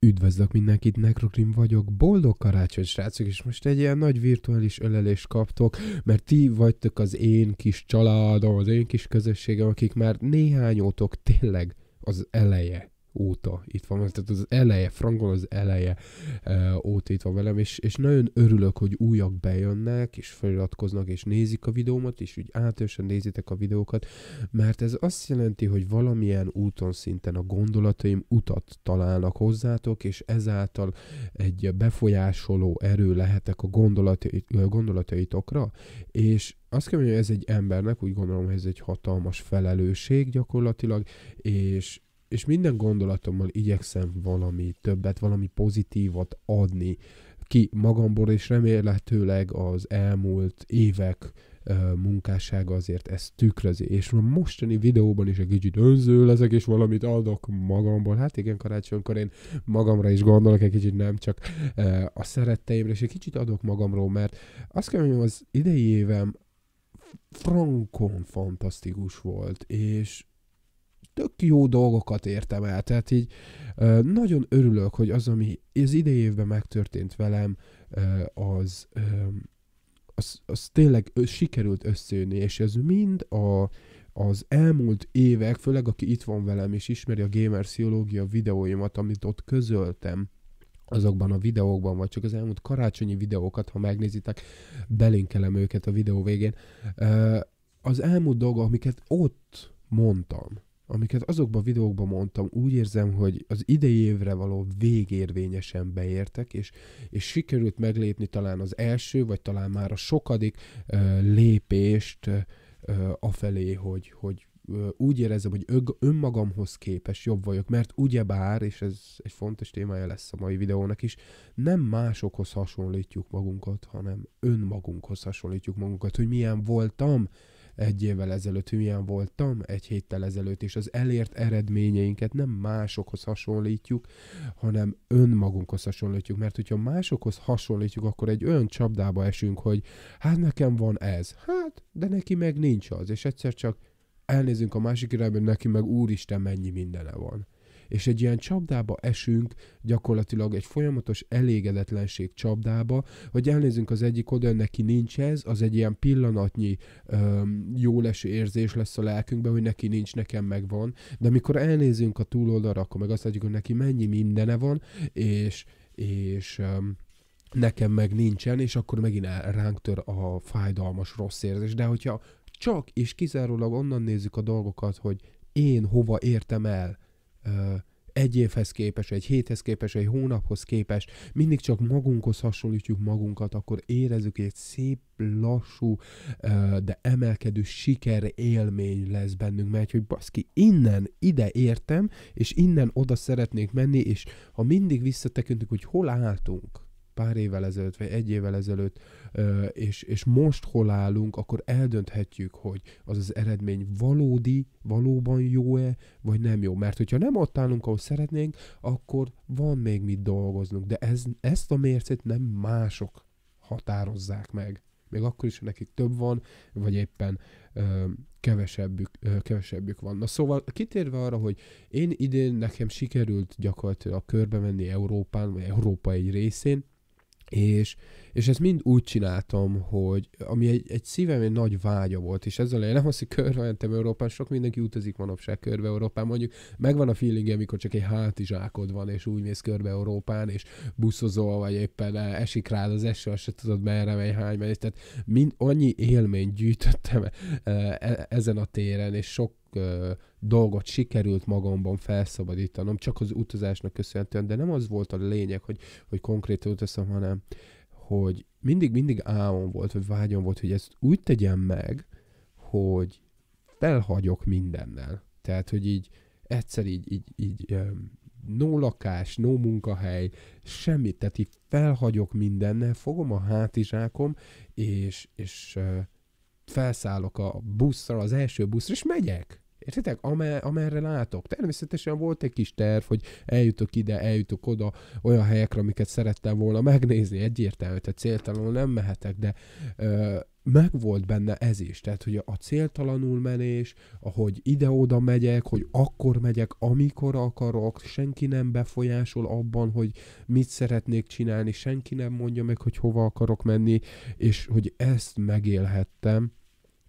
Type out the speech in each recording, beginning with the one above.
Üdvözlök mindenkit, Nekrokrim vagyok, boldog karácsony srácok, és most egy ilyen nagy virtuális ölelést kaptok, mert ti vagytok az én kis családom, az én kis közösségem, akik már ótok tényleg az eleje óta itt van, tehát az eleje, Frankon az eleje uh, óta itt van velem, és, és nagyon örülök, hogy újak bejönnek, és feliratkoznak, és nézik a videómat, és úgy általánosan nézitek a videókat, mert ez azt jelenti, hogy valamilyen úton szinten a gondolataim utat találnak hozzátok, és ezáltal egy befolyásoló erő lehetek a gondolatai, gondolataitokra, és azt kell mondani, hogy ez egy embernek, úgy gondolom, hogy ez egy hatalmas felelősség gyakorlatilag, és és minden gondolatommal igyekszem valami többet, valami pozitívat adni ki magamból, és remélhetőleg az elmúlt évek munkássága azért ezt tükrözi. És a mostani videóban is egy kicsit önző leszek, és valamit adok magamból. Hát igen, karácsonykor én magamra is gondolok, egy kicsit nem csak a szeretteimre, és egy kicsit adok magamról, mert azt kell mondjam, az idei évem frankon fantasztikus volt, és tök jó dolgokat értem el. Tehát így nagyon örülök, hogy az, ami az idei évben megtörtént velem, az, az, az tényleg sikerült összejönni, és ez mind a, az elmúlt évek, főleg aki itt van velem és ismeri a gamer Sziológia videóimat, amit ott közöltem, azokban a videókban, vagy csak az elmúlt karácsonyi videókat, ha megnézitek, belinkelem őket a videó végén. Az elmúlt dolgok, amiket ott mondtam, amiket azokban a videókban mondtam, úgy érzem, hogy az idei évre való végérvényesen beértek, és, és sikerült meglépni talán az első, vagy talán már a sokadik ö, lépést ö, afelé, hogy, hogy úgy érezem, hogy ög, önmagamhoz képes jobb vagyok, mert ugyebár, és ez egy fontos témája lesz a mai videónak is, nem másokhoz hasonlítjuk magunkat, hanem önmagunkhoz hasonlítjuk magunkat, hogy milyen voltam, egy évvel ezelőtt hülyen voltam, egy héttel ezelőtt, és az elért eredményeinket nem másokhoz hasonlítjuk, hanem önmagunkhoz hasonlítjuk, mert hogyha másokhoz hasonlítjuk, akkor egy olyan csapdába esünk, hogy hát nekem van ez, hát, de neki meg nincs az, és egyszer csak elnézünk a másik irányba, neki meg úristen mennyi mindene van és egy ilyen csapdába esünk, gyakorlatilag egy folyamatos elégedetlenség csapdába, hogy elnézünk az egyik oda, neki nincs ez, az egy ilyen pillanatnyi öm, jóleső érzés lesz a lelkünkben, hogy neki nincs, nekem megvan, de amikor elnézünk a túloldalra, akkor meg azt látjuk, hogy neki mennyi mindene van, és, és öm, nekem meg nincsen, és akkor megint ránk tör a fájdalmas rossz érzés. De hogyha csak és kizárólag onnan nézzük a dolgokat, hogy én hova értem el, egy évhez képes, egy héthez képes, egy hónaphoz képes, mindig csak magunkhoz hasonlítjuk magunkat, akkor érezzük, hogy egy szép, lassú, de emelkedő siker élmény lesz bennünk, mert hogy baszki, innen ide értem, és innen oda szeretnék menni, és ha mindig visszatekintünk, hogy hol álltunk, pár évvel ezelőtt, vagy egy évvel ezelőtt, és, és most hol állunk, akkor eldönthetjük, hogy az az eredmény valódi, valóban jó-e, vagy nem jó. Mert hogyha nem ott állunk, ahol szeretnénk, akkor van még mit dolgoznunk. De ez, ezt a mércét nem mások határozzák meg. Még akkor is, ha nekik több van, vagy éppen ö, kevesebbük, ö, kevesebbük van. Na szóval kitérve arra, hogy én idén nekem sikerült gyakorlatilag körbe menni Európán, vagy Európa egy részén, és, és ezt mind úgy csináltam, hogy ami egy, egy szívem egy nagy vágya volt, és ezzel én nem azt, hogy körbementem Európán, sok mindenki utazik manapság körbe Európán, mondjuk megvan a feeling, amikor csak egy hátizsákod van, és úgy mész körbe Európán, és buszozol, vagy éppen esik rád az eső, azt se tudod merre megy, hány megy, tehát mind annyi élményt gyűjtöttem e, e, ezen a téren, és sok eh, dolgot sikerült magamban felszabadítanom, csak az utazásnak köszönhetően, de nem az volt a lényeg, hogy, hogy konkrét utazom, hanem hogy mindig, mindig álmom volt, vagy vágyom volt, hogy ezt úgy tegyem meg, hogy felhagyok mindennel. Tehát, hogy így egyszer így, így, így no lakás, no munkahely, semmit, tehát így felhagyok mindennel, fogom a hátizsákom, és, és felszállok a buszra, az első buszra, és megyek. Értitek? Amer, amerre látok. Természetesen volt egy kis terv, hogy eljutok ide, eljutok oda, olyan helyekre, amiket szerettem volna megnézni, egyértelmű, tehát céltalanul nem mehetek, de ö, meg volt benne ez is, tehát hogy a céltalanul menés, ahogy ide-oda megyek, hogy akkor megyek, amikor akarok, senki nem befolyásol abban, hogy mit szeretnék csinálni, senki nem mondja meg, hogy hova akarok menni, és hogy ezt megélhettem,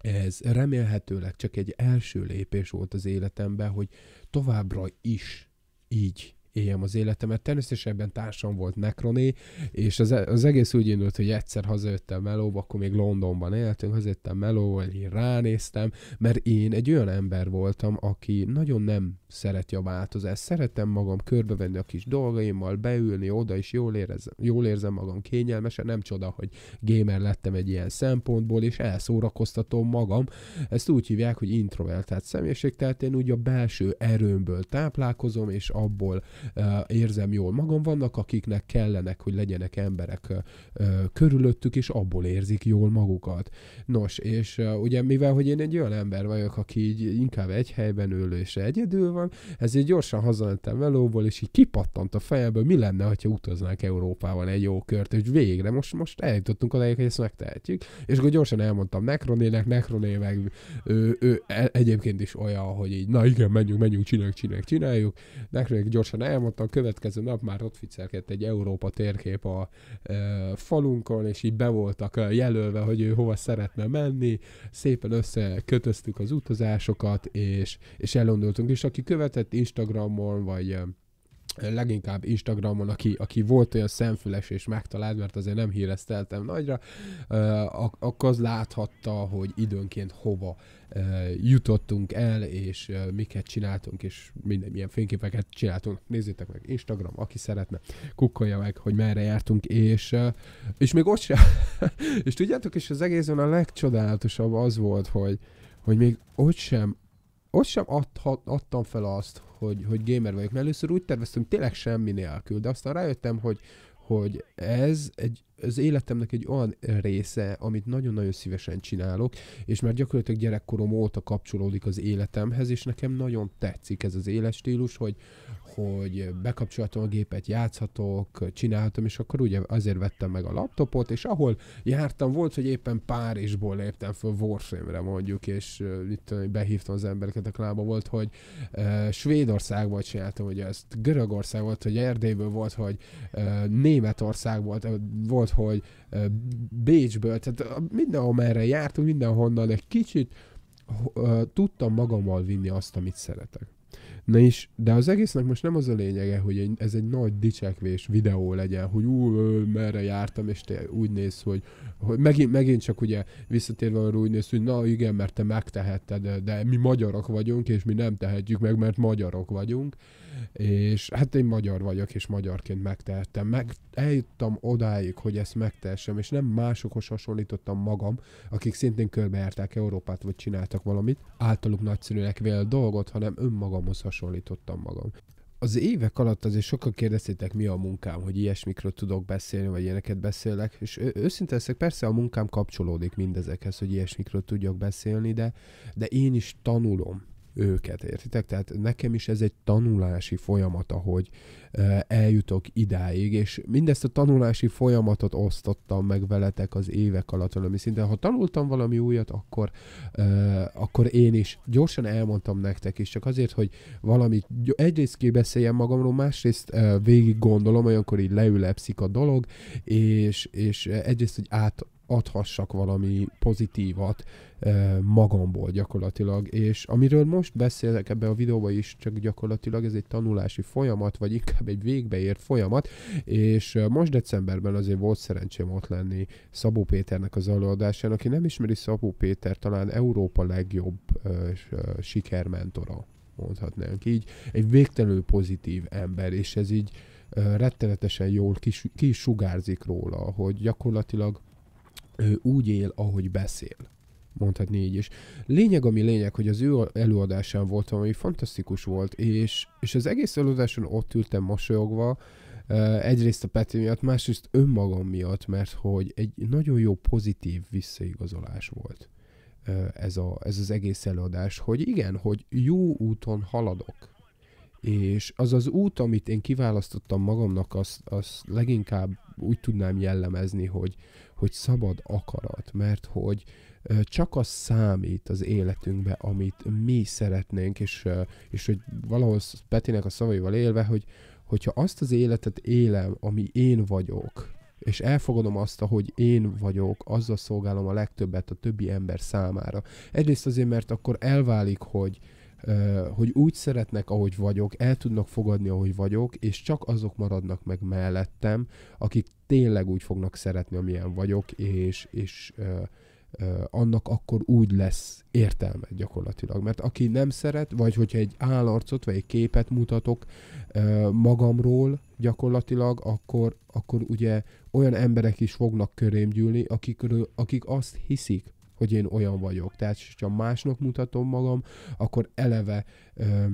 ez remélhetőleg csak egy első lépés volt az életemben, hogy továbbra is így éljem az életemet. Természetesen ebben társam volt Necroni, és az, e, az egész úgy indult, hogy egyszer hazajöttem Melóba, akkor még Londonban éltünk, hazajöttem Melóba, én ránéztem, mert én egy olyan ember voltam, aki nagyon nem szereti a változást. Szeretem magam körbevenni a kis dolgaimmal, beülni oda, és jól, érezem, jól érzem magam kényelmesen. Nem csoda, hogy gamer lettem egy ilyen szempontból, és elszórakoztatom magam. Ezt úgy hívják, hogy introvertált személyiség, tehát én úgy a belső erőmből táplálkozom, és abból érzem jól magam. Vannak, akiknek kellenek, hogy legyenek emberek körülöttük, és abból érzik jól magukat. Nos, és ugye mivel, hogy én egy olyan ember vagyok, aki így inkább egy helyben ül és egyedül van, ezért gyorsan hazamentem velóból, és így kipattant a fejemből, mi lenne, ha utaznánk Európában egy jó kört, és végre most, most eljutottunk odáig, hogy ezt megtehetjük. És akkor gyorsan elmondtam Necronének, Necroné meg ő, ő, e-, egyébként is olyan, hogy így, na igen, menjünk, menjünk, csináljuk, csináljuk, csináljuk. Nekronék gyorsan el elmondta, a következő nap már ott ficelkedett egy Európa térkép a e, falunkon, és így be voltak e, jelölve, hogy ő hova szeretne menni. Szépen összekötöztük az utazásokat, és, és elindultunk. És aki követett Instagramon, vagy e, leginkább Instagramon, aki, aki volt olyan szemfüles és megtalált, mert azért nem hírezteltem nagyra, akkor az láthatta, hogy időnként hova jutottunk el, és miket csináltunk, és minden ilyen fényképeket csináltunk. Nézzétek meg Instagram, aki szeretne, kukkolja meg, hogy merre jártunk, és, és még ott sem. és tudjátok, és az egészben a legcsodálatosabb az volt, hogy, hogy még ott sem ott sem adhat, adtam fel azt, hogy, hogy gamer vagyok, mert először úgy terveztem, tényleg semmi nélkül, de aztán rájöttem, hogy, hogy ez egy az életemnek egy olyan része, amit nagyon-nagyon szívesen csinálok, és már gyakorlatilag gyerekkorom óta kapcsolódik az életemhez, és nekem nagyon tetszik ez az életstílus, hogy, hogy bekapcsoltam a gépet, játszhatok, csinálhatom, és akkor ugye azért vettem meg a laptopot, és ahol jártam, volt, hogy éppen Párizsból léptem föl Warframe-re mondjuk, és uh, itt uh, behívtam az embereket a klába, volt, hogy uh, volt, csináltam, hogy ezt Görögország volt, hogy Erdélyből volt, hogy uh, Németország volt, uh, volt volt, hogy Bécsből, tehát mindenhol merre jártunk, mindenhonnan egy kicsit tudtam magammal vinni azt, amit szeretek. Na és, de az egésznek most nem az a lényege, hogy ez egy nagy dicsekvés videó legyen, hogy ú, merre jártam, és te úgy néz, hogy, hogy megint, megint csak ugye visszatérve arra úgy néz, hogy na igen, mert te megtehetted, de mi magyarok vagyunk, és mi nem tehetjük meg, mert magyarok vagyunk. Uh, és hát én magyar vagyok, és magyarként megtehettem. Meg eljuttam odáig, hogy ezt megtehessem, és nem másokhoz hasonlítottam magam, akik szintén körbejárták Európát, vagy csináltak valamit, általuk nagyszerűnek vél dolgot, hanem önmagamhoz hasonlítottam magam az évek alatt azért sokan kérdeztétek, mi a munkám, hogy ilyesmikről tudok beszélni, vagy ilyeneket beszélek, és ő, őszinte leszek, persze a munkám kapcsolódik mindezekhez, hogy ilyesmikről tudjak beszélni, de, de én is tanulom őket, értitek? Tehát nekem is ez egy tanulási folyamata, hogy eljutok idáig, és mindezt a tanulási folyamatot osztottam meg veletek az évek alatt, valami szinten. Ha tanultam valami újat, akkor, akkor én is gyorsan elmondtam nektek is, csak azért, hogy valamit egyrészt kibeszéljem magamról, másrészt végig gondolom, olyankor így leülepszik a dolog, és, és egyrészt, hogy át adhassak valami pozitívat eh, magamból gyakorlatilag, és amiről most beszélek ebbe a videóba is, csak gyakorlatilag ez egy tanulási folyamat, vagy inkább egy végbeért folyamat, és eh, most decemberben azért volt szerencsém ott lenni Szabó Péternek az előadásán, aki nem ismeri Szabó Péter, talán Európa legjobb eh, sikermentora, mondhatnánk így, egy végtelenül pozitív ember, és ez így rettenetesen jól kisugárzik róla, hogy gyakorlatilag ő úgy él, ahogy beszél. Mondhatni így is. Lényeg, ami lényeg, hogy az ő előadásán voltam, ami fantasztikus volt, és, és az egész előadáson ott ültem mosolyogva, egyrészt a Peti miatt, másrészt önmagam miatt, mert hogy egy nagyon jó pozitív visszaigazolás volt ez, a, ez az egész előadás, hogy igen, hogy jó úton haladok. És az az út, amit én kiválasztottam magamnak, azt, az leginkább úgy tudnám jellemezni, hogy, hogy szabad akarat, mert hogy csak az számít az életünkbe, amit mi szeretnénk, és, és hogy valahol Petinek a szavaival élve, hogy hogyha azt az életet élem, ami én vagyok, és elfogadom azt, hogy én vagyok, azzal szolgálom a legtöbbet a többi ember számára. Egyrészt azért, mert akkor elválik, hogy, hogy úgy szeretnek, ahogy vagyok, el tudnak fogadni, ahogy vagyok, és csak azok maradnak meg mellettem, akik tényleg úgy fognak szeretni, amilyen vagyok, és, és ö, ö, annak akkor úgy lesz értelme gyakorlatilag. Mert aki nem szeret, vagy hogyha egy állarcot, vagy egy képet mutatok ö, magamról gyakorlatilag, akkor, akkor ugye olyan emberek is fognak körém gyűlni, akik, akik azt hiszik, hogy én olyan vagyok. Tehát, ha másnak mutatom magam, akkor eleve... Ö,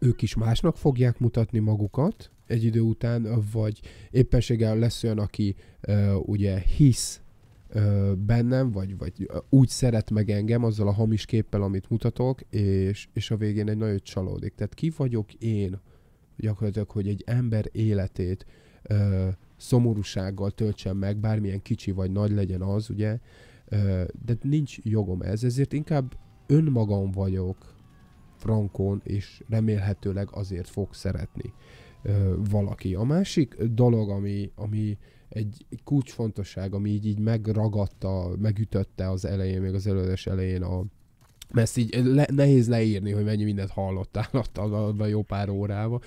ők is másnak fogják mutatni magukat egy idő után, vagy éppenséggel lesz olyan, aki ö, ugye hisz ö, bennem, vagy, vagy úgy szeret meg engem azzal a hamis képpel, amit mutatok, és, és a végén egy nagyon csalódik. Tehát ki vagyok én gyakorlatilag, hogy egy ember életét ö, szomorúsággal töltsem meg, bármilyen kicsi vagy nagy legyen az, ugye, ö, de nincs jogom ez, ezért inkább önmagam vagyok, frankon, és remélhetőleg azért fog szeretni ö, valaki. A másik dolog, ami, ami egy, kulcsfontosság, ami így, így megragadta, megütötte az elején, még az előadás elején a, mert ezt így le, nehéz leírni, hogy mennyi mindent hallottál a jó pár órába,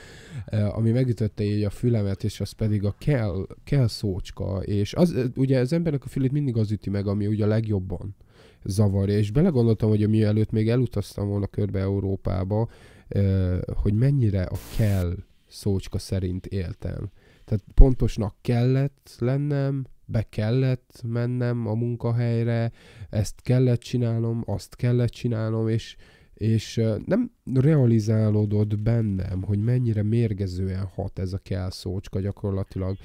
ami megütötte így a fülemet, és az pedig a kell, kell szócska, és az, ugye az embernek a fülét mindig az üti meg, ami ugye a legjobban zavarja. És belegondoltam, hogy mielőtt még elutaztam volna körbe Európába, hogy mennyire a kell szócska szerint éltem. Tehát pontosnak kellett lennem, be kellett mennem a munkahelyre, ezt kellett csinálnom, azt kellett csinálnom, és, és nem realizálódott bennem, hogy mennyire mérgezően hat ez a kell szócska gyakorlatilag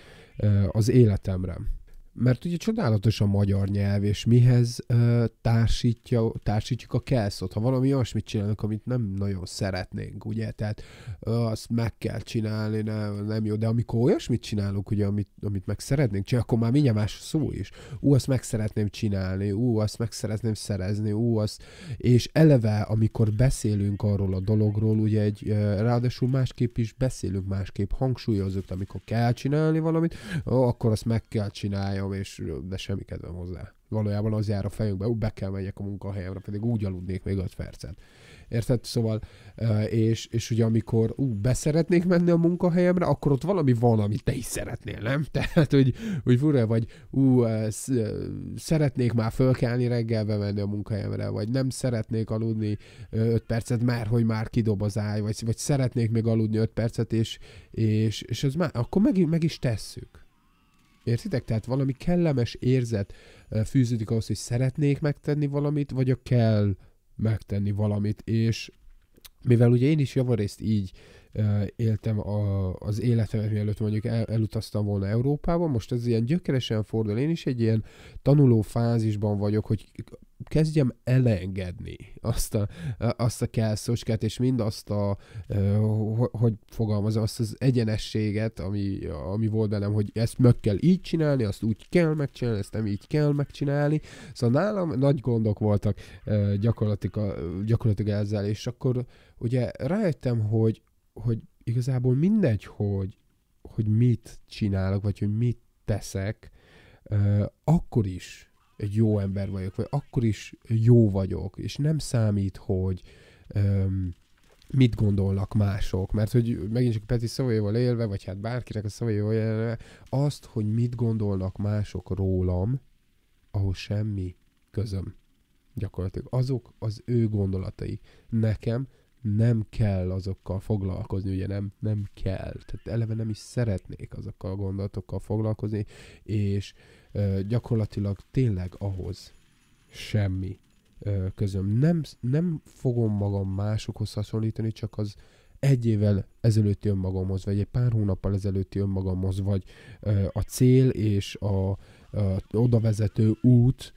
az életemre. Mert ugye csodálatos a magyar nyelv, és mihez ö, társítja, társítjuk a kelszot. Ha valami olyasmit csinálnak, amit nem nagyon szeretnénk, ugye, tehát ö, azt meg kell csinálni, nem, nem jó, de amikor olyasmit csinálunk, ugye, amit, amit meg szeretnénk csinálni, akkor már mindjárt más szó is. Ú, azt meg szeretném csinálni, ú, azt meg szeretném szerezni, ú, azt... És eleve, amikor beszélünk arról a dologról, ugye egy, ráadásul másképp is beszélünk másképp, hangsúlyozunk, amikor kell csinálni valamit, ó, akkor azt meg kell csinálni csinálom, és de semmi kedvem hozzá. Valójában az jár a fejünkbe, úgy be kell menjek a munkahelyemre, pedig úgy aludnék még 5 percet. Érted? Szóval, és, és ugye amikor ú, beszeretnék menni a munkahelyemre, akkor ott valami van, amit te is szeretnél, nem? Tehát, hogy, hogy fura, vagy ú, e, e, szeretnék már fölkelni reggel bemenni a munkahelyemre, vagy nem szeretnék aludni 5 percet, már hogy már kidob az ágy, vagy, vagy szeretnék még aludni 5 percet, és, és, és ez már, akkor meg, meg is tesszük. Értitek? Tehát valami kellemes érzet fűződik ahhoz, hogy szeretnék megtenni valamit, vagy a kell megtenni valamit, és mivel ugye én is javarészt így uh, éltem a, az életemet, mielőtt mondjuk el, elutaztam volna Európába, most ez ilyen gyökeresen fordul, én is egy ilyen tanuló fázisban vagyok, hogy kezdjem elengedni azt a, azt a kelszocskát, és mindazt a, hogy fogalmazom, azt az egyenességet, ami, ami volt bennem, hogy ezt meg kell így csinálni, azt úgy kell megcsinálni, ezt nem így kell megcsinálni. Szóval nálam nagy gondok voltak gyakorlatilag, gyakorlatilag ezzel, és akkor ugye rájöttem, hogy, hogy igazából mindegy, hogy, hogy mit csinálok, vagy hogy mit teszek, akkor is egy jó ember vagyok, vagy akkor is jó vagyok, és nem számít, hogy öm, mit gondolnak mások, mert hogy megint csak Peti szavaival élve, vagy hát bárkinek a szavaival élve, azt, hogy mit gondolnak mások rólam, ahhoz semmi közöm gyakorlatilag. Azok az ő gondolatai. Nekem nem kell azokkal foglalkozni, ugye nem, nem kell. Tehát eleve nem is szeretnék azokkal a gondolatokkal foglalkozni, és gyakorlatilag tényleg ahhoz semmi közöm. Nem, nem fogom magam másokhoz hasonlítani, csak az egy évvel ezelőtti önmagamhoz, vagy egy pár hónappal ezelőtti önmagamhoz, vagy a cél és a, a oda vezető út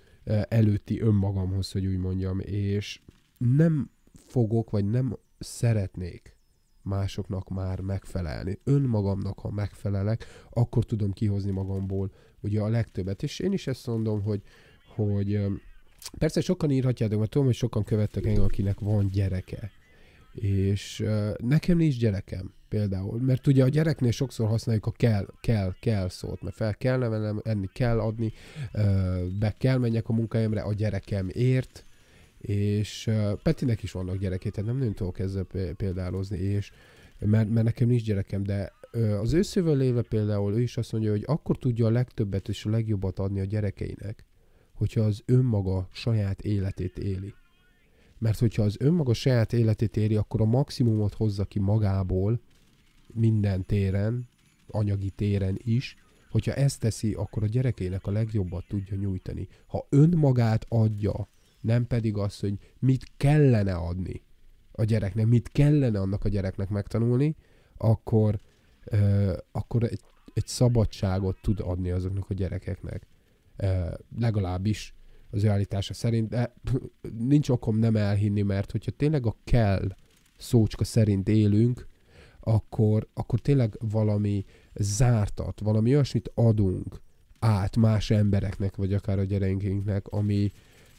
előtti önmagamhoz, hogy úgy mondjam, és nem fogok, vagy nem szeretnék másoknak már megfelelni. Önmagamnak, ha megfelelek, akkor tudom kihozni magamból ugye a legtöbbet. És én is ezt mondom, hogy, hogy persze sokan írhatjátok, mert tudom, hogy sokan követtek engem, akinek van gyereke. És nekem nincs gyerekem például, mert ugye a gyereknél sokszor használjuk a kell, kell, kell szót, mert fel kell nevelem, enni kell adni, be kell menjek a munkahelyemre, a gyerekem ért, és uh, Petinek is vannak gyerekét, tehát nem nagyon tudok ezzel példálozni, és mert, mert nekem nincs gyerekem, de uh, az őszövön léve például ő is azt mondja, hogy akkor tudja a legtöbbet és a legjobbat adni a gyerekeinek, hogyha az önmaga saját életét éli. Mert hogyha az önmaga saját életét éri, akkor a maximumot hozza ki magából minden téren, anyagi téren is, hogyha ezt teszi, akkor a gyerekének a legjobbat tudja nyújtani. Ha önmagát adja, nem pedig az, hogy mit kellene adni a gyereknek, mit kellene annak a gyereknek megtanulni, akkor, euh, akkor egy, egy szabadságot tud adni azoknak a gyerekeknek. Euh, legalábbis az ő állítása szerint, de nincs okom nem elhinni, mert hogyha tényleg a kell szócska szerint élünk, akkor, akkor tényleg valami zártat, valami olyasmit adunk át más embereknek, vagy akár a gyerekeinknek, ami,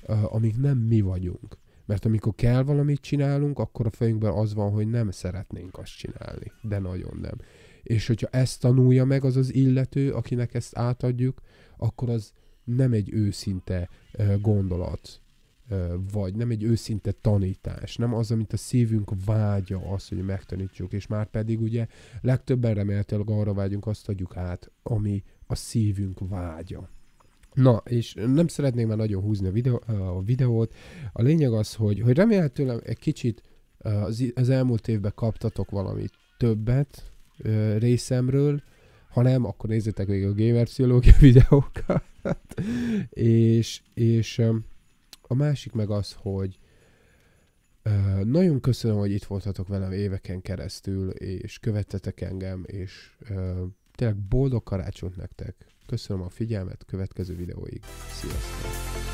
Eh, amik nem mi vagyunk. Mert amikor kell valamit csinálunk, akkor a fejünkben az van, hogy nem szeretnénk azt csinálni, de nagyon nem. És hogyha ezt tanulja meg az az illető, akinek ezt átadjuk, akkor az nem egy őszinte eh, gondolat, eh, vagy nem egy őszinte tanítás, nem az, amit a szívünk vágya az, hogy megtanítsuk, és már pedig ugye legtöbben remélhetőleg arra vágyunk, azt adjuk át, ami a szívünk vágya. Na, és nem szeretnék már nagyon húzni a, videó, a videót. A lényeg az, hogy, hogy remélhetőleg egy kicsit az, az elmúlt évben kaptatok valami többet részemről, ha nem, akkor nézzétek végig a Gamer Pszichológia videókat. és, és a másik meg az, hogy nagyon köszönöm, hogy itt voltatok velem éveken keresztül, és követtetek engem, és tényleg boldog karácsonyt nektek! Köszönöm a figyelmet, következő videóig. Sziasztok!